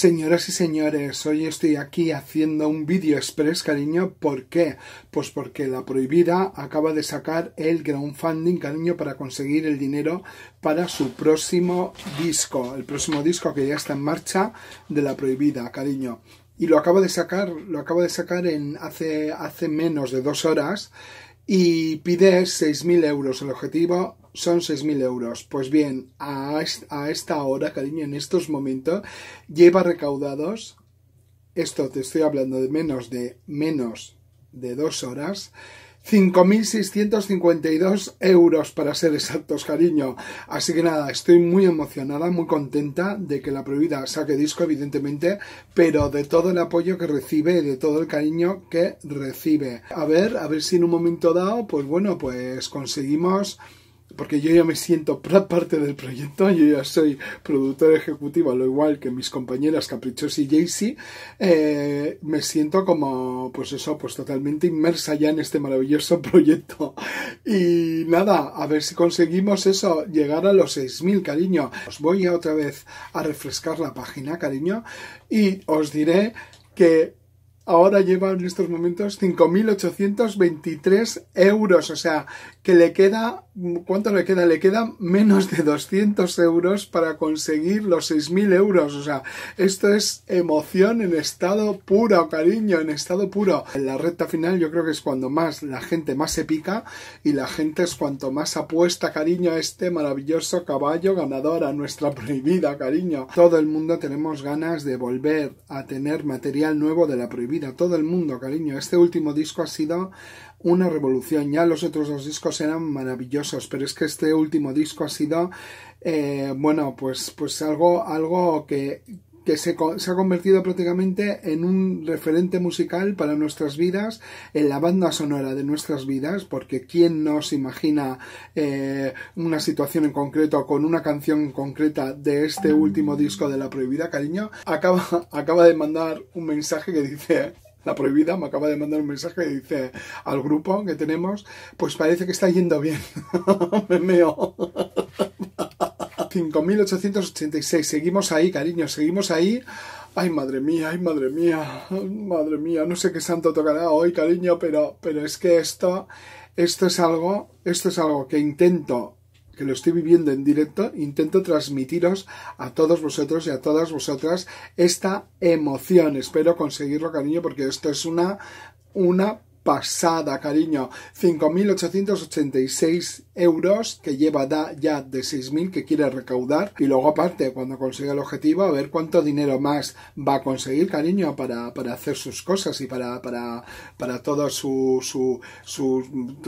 Señoras y señores, hoy estoy aquí haciendo un vídeo express, cariño. ¿Por qué? Pues porque la prohibida acaba de sacar el crowdfunding, cariño, para conseguir el dinero para su próximo disco. El próximo disco que ya está en marcha de la prohibida, cariño. Y lo acabo de sacar, lo acaba de sacar en hace, hace menos de dos horas y pide 6.000 euros. El objetivo son 6.000 euros. Pues bien, a, esta hora, cariño, en estos momentos, lleva recaudados, esto te estoy hablando de menos de, menos de dos horas, 5.652 euros para ser exactos, cariño. Así que nada, estoy muy emocionada, muy contenta de que la prohibida saque disco, evidentemente, pero de todo el apoyo que recibe de todo el cariño que recibe. A ver, a ver si en un momento dado, pues bueno, pues conseguimos porque yo ya me siento parte del proyecto, yo ya soy productor ejecutivo, lo igual que mis compañeras Caprichos y Jaycee, eh, me siento como, pues eso, pues totalmente inmersa ya en este maravilloso proyecto. Y nada, a ver si conseguimos eso, llegar a los 6.000, cariño. Os voy a otra vez a refrescar la página, cariño, y os diré que ahora lleva en estos momentos 5.823 euros. O sea, que le queda, ¿cuánto le queda? Le queda menos de 200 euros para conseguir los 6.000 euros. O sea, esto es emoción en estado puro, cariño, en estado puro. En la recta final yo creo que es cuando más la gente más se pica y la gente es cuanto más apuesta, cariño, a este maravilloso caballo ganador, a nuestra prohibida, cariño. Todo el mundo tenemos ganas de volver a tener material nuevo de la prohibida vida, todo el mundo, cariño. Este último disco ha sido una revolución. Ya los otros dos discos eran maravillosos, pero es que este último disco ha sido, eh, bueno, pues, pues algo, algo que, que se, ha convertido prácticamente en un referente musical para nuestras vidas, en la banda sonora de nuestras vidas, porque ¿quién nos imagina eh, una situación en concreto con una canción concreta de este último disco de La Prohibida, cariño? Acaba, acaba de mandar un mensaje que dice... La prohibida me acaba de mandar un mensaje que dice al grupo que tenemos, pues parece que está yendo bien. me meo. 5886. Seguimos ahí, cariño, seguimos ahí. Ay, madre mía, ay, madre mía, madre mía, no sé qué santo tocará hoy, cariño, pero, pero es que esto, esto es algo, esto es algo que intento, que lo estoy viviendo en directo, intento transmitiros a todos vosotros y a todas vosotras esta emoción. Espero conseguirlo, cariño, porque esto es una, una pasada, cariño. 5886 euros que lleva ya de 6.000 que quiere recaudar y luego aparte cuando consiga el objetivo a ver cuánto dinero más va a conseguir cariño para, para hacer sus cosas y para, para, para todo su, su,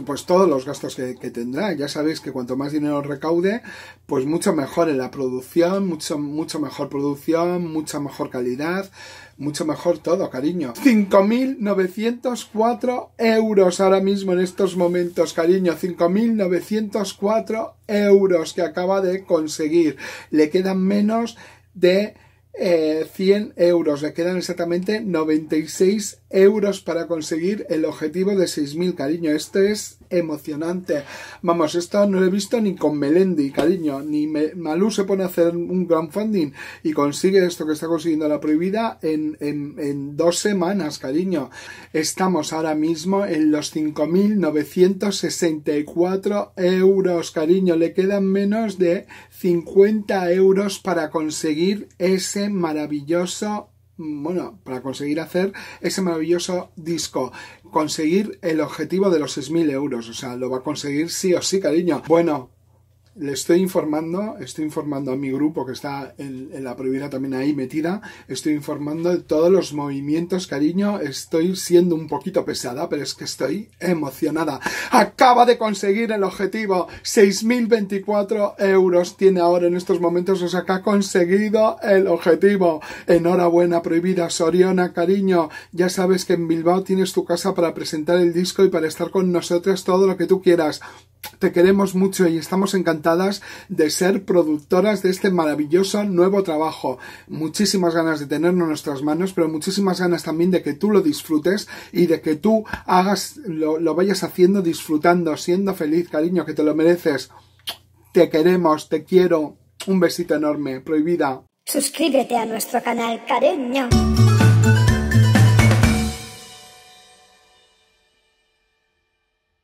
pues todos los gastos que, tendrá ya sabéis que cuanto más dinero recaude pues mucho mejor en la producción mucho, mucho mejor producción mucha mejor calidad mucho mejor todo, cariño. 5.904 euros ahora mismo en estos momentos, cariño. 5.904 204 euros que acaba de conseguir. Le quedan menos de 100 eh, euros, le quedan exactamente 96 euros euros para conseguir el objetivo de 6.000, cariño. Esto es emocionante. Vamos, esto no lo he visto ni con Melendi, cariño. Ni Malú se pone a hacer un crowdfunding y consigue esto que está consiguiendo la prohibida en, en, en dos semanas, cariño. Estamos ahora mismo en los 5.964 euros, cariño. Le quedan menos de 50 euros para conseguir ese maravilloso bueno, para conseguir hacer ese maravilloso disco, conseguir el objetivo de los 6.000 euros, o sea, lo va a conseguir sí o sí, cariño. Bueno, le estoy informando, estoy informando a mi grupo que está en, la prohibida también ahí metida, estoy informando de todos los movimientos, cariño, estoy siendo un poquito pesada, pero es que estoy emocionada. Acaba de conseguir el objetivo, 6.024 euros tiene ahora en estos momentos, o sea que ha conseguido el objetivo. Enhorabuena, prohibida Soriona, cariño, ya sabes que en Bilbao tienes tu casa para presentar el disco y para estar con nosotras todo lo que tú quieras te queremos mucho y estamos encantadas de ser productoras de este maravilloso nuevo trabajo. Muchísimas ganas de tenerlo en nuestras manos, pero muchísimas ganas también de que tú lo disfrutes y de que tú hagas, lo, lo vayas haciendo disfrutando, siendo feliz, cariño, que te lo mereces. Te queremos, te quiero. Un besito enorme, prohibida. Suscríbete a nuestro canal, cariño.